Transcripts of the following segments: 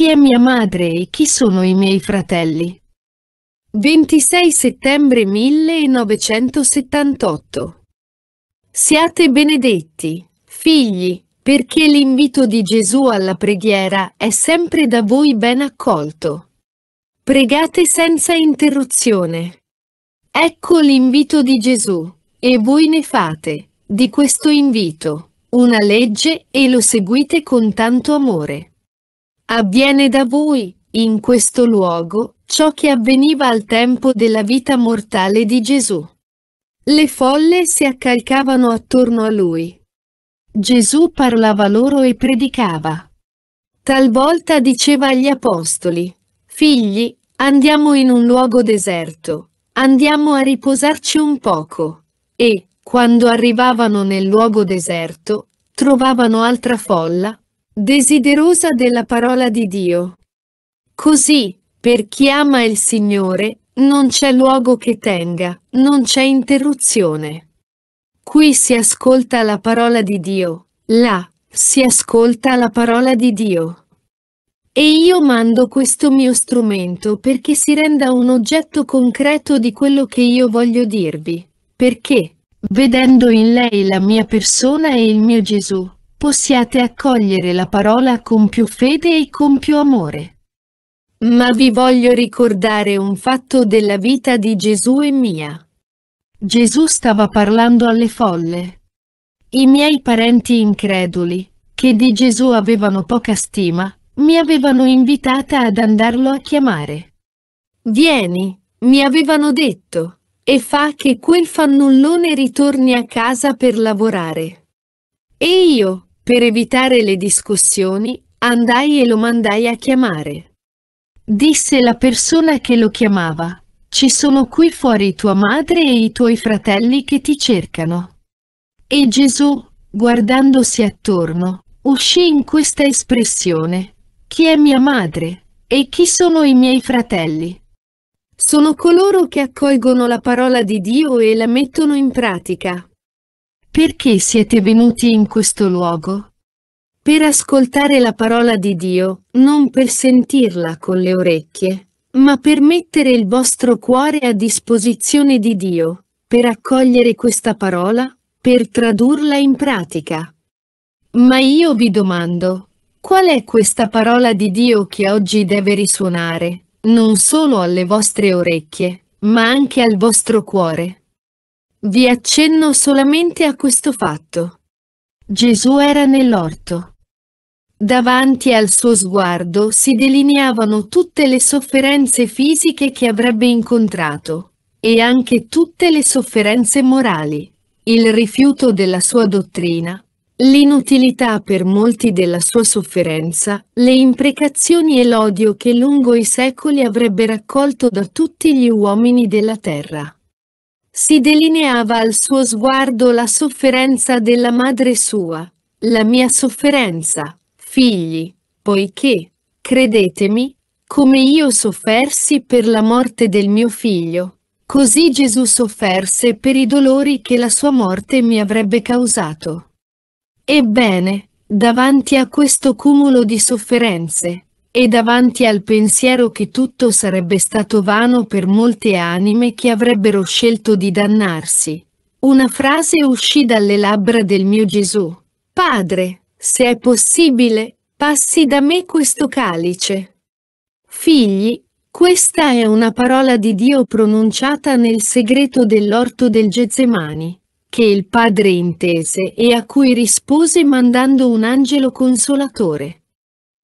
chi è mia madre e chi sono i miei fratelli. 26 settembre 1978 Siate benedetti, figli, perché l'invito di Gesù alla preghiera è sempre da voi ben accolto. Pregate senza interruzione. Ecco l'invito di Gesù, e voi ne fate, di questo invito, una legge e lo seguite con tanto amore. Avviene da voi, in questo luogo, ciò che avveniva al tempo della vita mortale di Gesù. Le folle si accalcavano attorno a lui. Gesù parlava loro e predicava. Talvolta diceva agli apostoli, Figli, andiamo in un luogo deserto, andiamo a riposarci un poco. E, quando arrivavano nel luogo deserto, trovavano altra folla, desiderosa della parola di Dio. Così, per chi ama il Signore, non c'è luogo che tenga, non c'è interruzione. Qui si ascolta la parola di Dio, là si ascolta la parola di Dio. E io mando questo mio strumento perché si renda un oggetto concreto di quello che io voglio dirvi, perché, vedendo in lei la mia persona e il mio Gesù, possiate accogliere la parola con più fede e con più amore. Ma vi voglio ricordare un fatto della vita di Gesù e mia. Gesù stava parlando alle folle. I miei parenti increduli, che di Gesù avevano poca stima, mi avevano invitata ad andarlo a chiamare. Vieni, mi avevano detto, e fa che quel fannullone ritorni a casa per lavorare. E io, per evitare le discussioni, andai e lo mandai a chiamare. Disse la persona che lo chiamava, ci sono qui fuori tua madre e i tuoi fratelli che ti cercano. E Gesù, guardandosi attorno, uscì in questa espressione, chi è mia madre e chi sono i miei fratelli? Sono coloro che accolgono la parola di Dio e la mettono in pratica. Perché siete venuti in questo luogo? Per ascoltare la parola di Dio, non per sentirla con le orecchie, ma per mettere il vostro cuore a disposizione di Dio, per accogliere questa parola, per tradurla in pratica. Ma io vi domando, qual è questa parola di Dio che oggi deve risuonare, non solo alle vostre orecchie, ma anche al vostro cuore? Vi accenno solamente a questo fatto. Gesù era nell'orto. Davanti al suo sguardo si delineavano tutte le sofferenze fisiche che avrebbe incontrato, e anche tutte le sofferenze morali, il rifiuto della sua dottrina, l'inutilità per molti della sua sofferenza, le imprecazioni e l'odio che lungo i secoli avrebbe raccolto da tutti gli uomini della terra si delineava al suo sguardo la sofferenza della madre sua, la mia sofferenza, figli, poiché, credetemi, come io soffersi per la morte del mio figlio, così Gesù sofferse per i dolori che la sua morte mi avrebbe causato. Ebbene, davanti a questo cumulo di sofferenze, e davanti al pensiero che tutto sarebbe stato vano per molte anime che avrebbero scelto di dannarsi. Una frase uscì dalle labbra del mio Gesù. Padre, se è possibile, passi da me questo calice. Figli, questa è una parola di Dio pronunciata nel segreto dell'orto del Getsemani, che il Padre intese e a cui rispose mandando un angelo consolatore.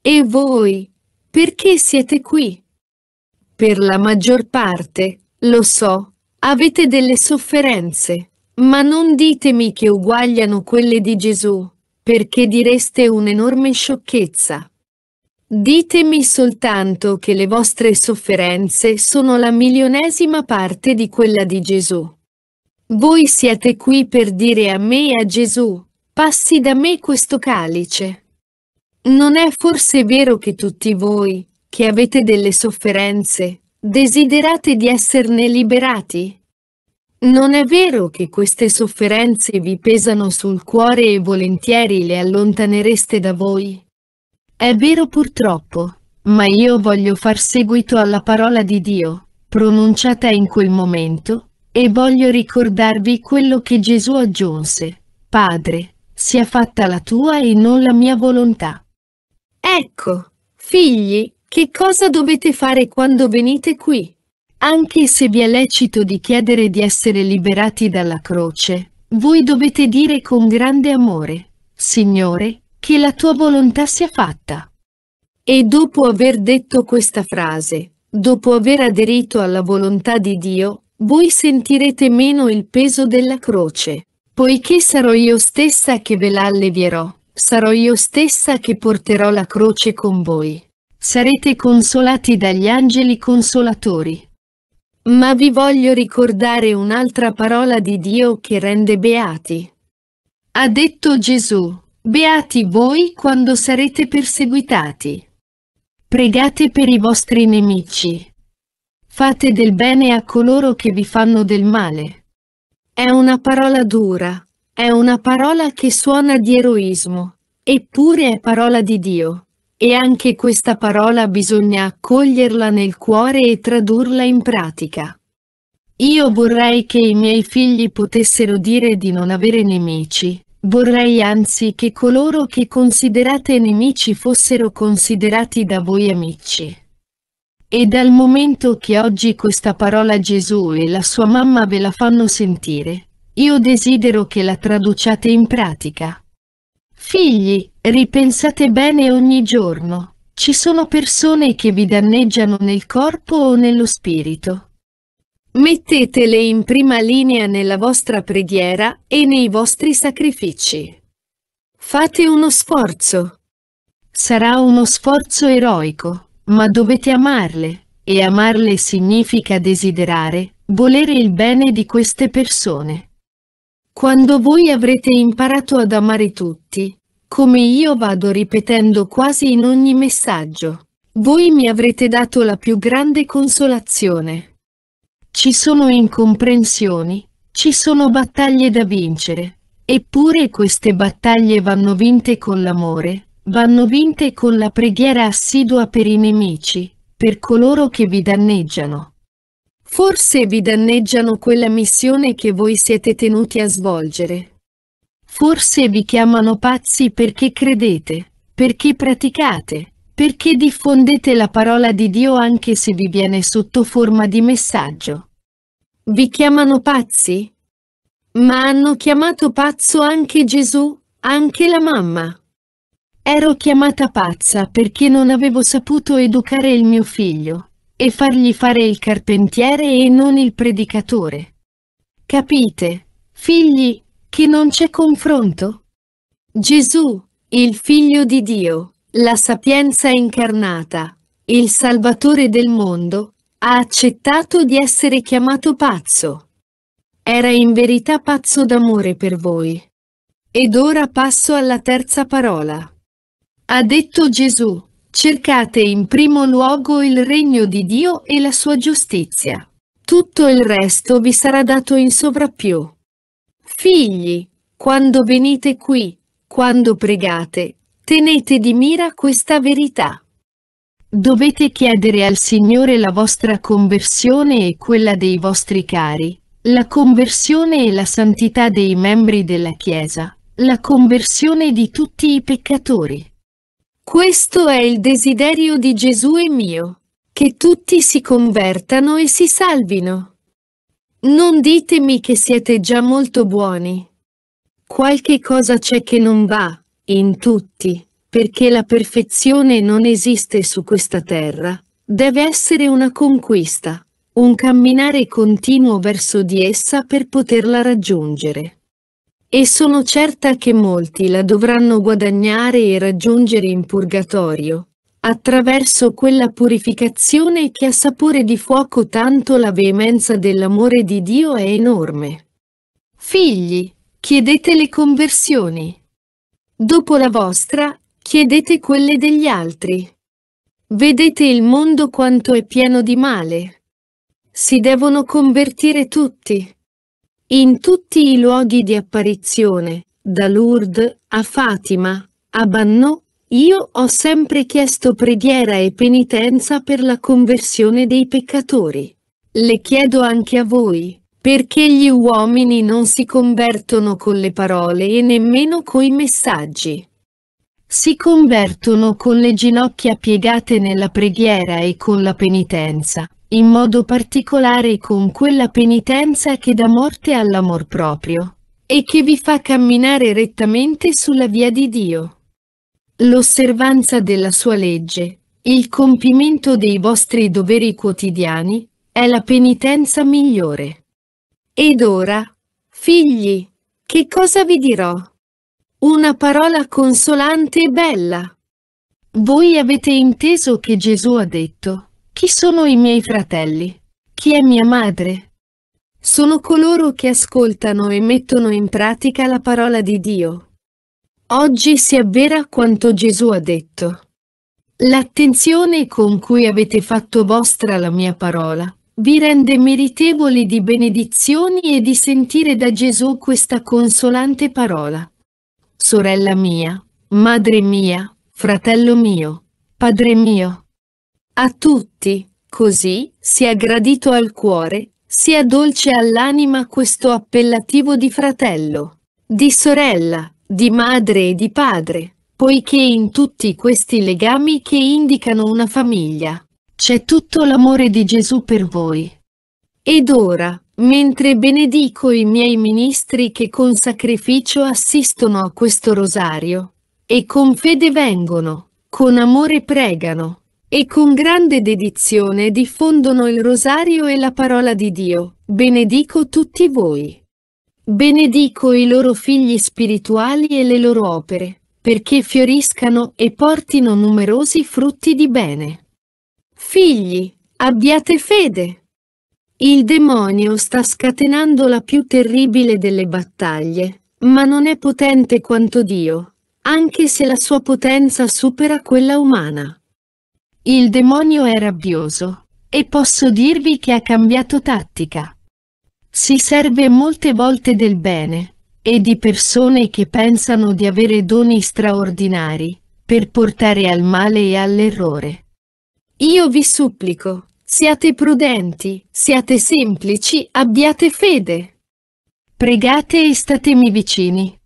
E voi? Perché siete qui? Per la maggior parte, lo so, avete delle sofferenze, ma non ditemi che uguagliano quelle di Gesù, perché direste un'enorme sciocchezza. Ditemi soltanto che le vostre sofferenze sono la milionesima parte di quella di Gesù. Voi siete qui per dire a me e a Gesù, passi da me questo calice. Non è forse vero che tutti voi, che avete delle sofferenze, desiderate di esserne liberati? Non è vero che queste sofferenze vi pesano sul cuore e volentieri le allontanereste da voi? È vero purtroppo, ma io voglio far seguito alla parola di Dio, pronunciata in quel momento, e voglio ricordarvi quello che Gesù aggiunse. Padre, sia fatta la tua e non la mia volontà. Ecco, figli, che cosa dovete fare quando venite qui? Anche se vi è lecito di chiedere di essere liberati dalla croce, voi dovete dire con grande amore, Signore, che la tua volontà sia fatta. E dopo aver detto questa frase, dopo aver aderito alla volontà di Dio, voi sentirete meno il peso della croce, poiché sarò io stessa che ve la allevierò sarò io stessa che porterò la croce con voi. Sarete consolati dagli angeli consolatori. Ma vi voglio ricordare un'altra parola di Dio che rende beati. Ha detto Gesù, beati voi quando sarete perseguitati. Pregate per i vostri nemici. Fate del bene a coloro che vi fanno del male. È una parola dura, è una parola che suona di eroismo, eppure è parola di Dio. E anche questa parola bisogna accoglierla nel cuore e tradurla in pratica. Io vorrei che i miei figli potessero dire di non avere nemici, vorrei anzi che coloro che considerate nemici fossero considerati da voi amici. E dal momento che oggi questa parola Gesù e la sua mamma ve la fanno sentire, io desidero che la traduciate in pratica. Figli, ripensate bene ogni giorno. Ci sono persone che vi danneggiano nel corpo o nello spirito. Mettetele in prima linea nella vostra preghiera e nei vostri sacrifici. Fate uno sforzo. Sarà uno sforzo eroico, ma dovete amarle, e amarle significa desiderare, volere il bene di queste persone. Quando voi avrete imparato ad amare tutti, come io vado ripetendo quasi in ogni messaggio, voi mi avrete dato la più grande consolazione. Ci sono incomprensioni, ci sono battaglie da vincere, eppure queste battaglie vanno vinte con l'amore, vanno vinte con la preghiera assidua per i nemici, per coloro che vi danneggiano, Forse vi danneggiano quella missione che voi siete tenuti a svolgere. Forse vi chiamano pazzi perché credete, perché praticate, perché diffondete la parola di Dio anche se vi viene sotto forma di messaggio. Vi chiamano pazzi? Ma hanno chiamato pazzo anche Gesù, anche la mamma. Ero chiamata pazza perché non avevo saputo educare il mio figlio e fargli fare il carpentiere e non il predicatore. Capite, figli, che non c'è confronto? Gesù, il figlio di Dio, la sapienza incarnata, il salvatore del mondo, ha accettato di essere chiamato pazzo. Era in verità pazzo d'amore per voi. Ed ora passo alla terza parola. Ha detto Gesù, Cercate in primo luogo il regno di Dio e la sua giustizia. Tutto il resto vi sarà dato in sovrappiù. Figli, quando venite qui, quando pregate, tenete di mira questa verità. Dovete chiedere al Signore la vostra conversione e quella dei vostri cari, la conversione e la santità dei membri della Chiesa, la conversione di tutti i peccatori. Questo è il desiderio di Gesù e mio, che tutti si convertano e si salvino. Non ditemi che siete già molto buoni. Qualche cosa c'è che non va, in tutti, perché la perfezione non esiste su questa terra, deve essere una conquista, un camminare continuo verso di essa per poterla raggiungere. E sono certa che molti la dovranno guadagnare e raggiungere in purgatorio, attraverso quella purificazione che ha sapore di fuoco tanto la veemenza dell'amore di Dio è enorme. Figli, chiedete le conversioni. Dopo la vostra, chiedete quelle degli altri. Vedete il mondo quanto è pieno di male. Si devono convertire tutti in tutti i luoghi di apparizione, da Lourdes a Fatima, a Bannò, io ho sempre chiesto preghiera e penitenza per la conversione dei peccatori. Le chiedo anche a voi, perché gli uomini non si convertono con le parole e nemmeno coi messaggi si convertono con le ginocchia piegate nella preghiera e con la penitenza, in modo particolare con quella penitenza che dà morte all'amor proprio, e che vi fa camminare rettamente sulla via di Dio. L'osservanza della sua legge, il compimento dei vostri doveri quotidiani, è la penitenza migliore. Ed ora, figli, che cosa vi dirò? Una parola consolante e bella. Voi avete inteso che Gesù ha detto, chi sono i miei fratelli? Chi è mia madre? Sono coloro che ascoltano e mettono in pratica la parola di Dio. Oggi si avvera quanto Gesù ha detto. L'attenzione con cui avete fatto vostra la mia parola vi rende meritevoli di benedizioni e di sentire da Gesù questa consolante parola sorella mia, madre mia, fratello mio, padre mio. A tutti, così, sia gradito al cuore, sia dolce all'anima questo appellativo di fratello, di sorella, di madre e di padre, poiché in tutti questi legami che indicano una famiglia, c'è tutto l'amore di Gesù per voi. Ed ora, mentre benedico i miei ministri che con sacrificio assistono a questo rosario, e con fede vengono, con amore pregano, e con grande dedizione diffondono il rosario e la parola di Dio, benedico tutti voi. Benedico i loro figli spirituali e le loro opere, perché fioriscano e portino numerosi frutti di bene. Figli, abbiate fede. Il demonio sta scatenando la più terribile delle battaglie, ma non è potente quanto Dio, anche se la sua potenza supera quella umana. Il demonio è rabbioso, e posso dirvi che ha cambiato tattica. Si serve molte volte del bene, e di persone che pensano di avere doni straordinari, per portare al male e all'errore. Io vi supplico, Siate prudenti, siate semplici, abbiate fede. Pregate e statemi vicini.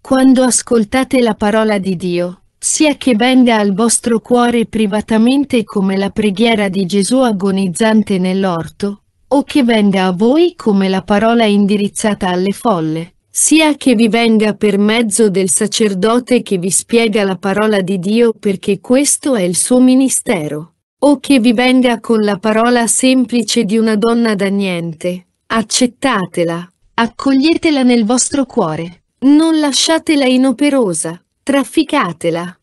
Quando ascoltate la parola di Dio, sia che venga al vostro cuore privatamente come la preghiera di Gesù agonizzante nell'orto, o che venga a voi come la parola indirizzata alle folle, sia che vi venga per mezzo del sacerdote che vi spiega la parola di Dio perché questo è il suo ministero o che vi venga con la parola semplice di una donna da niente, accettatela, accoglietela nel vostro cuore, non lasciatela inoperosa, trafficatela.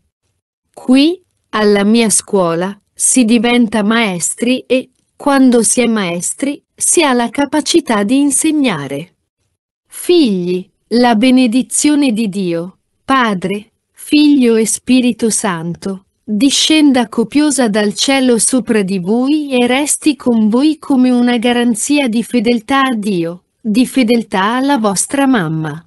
Qui, alla mia scuola, si diventa maestri e, quando si è maestri, si ha la capacità di insegnare. Figli, la benedizione di Dio, Padre, Figlio e Spirito Santo, discenda copiosa dal cielo sopra di voi e resti con voi come una garanzia di fedeltà a Dio, di fedeltà alla vostra mamma.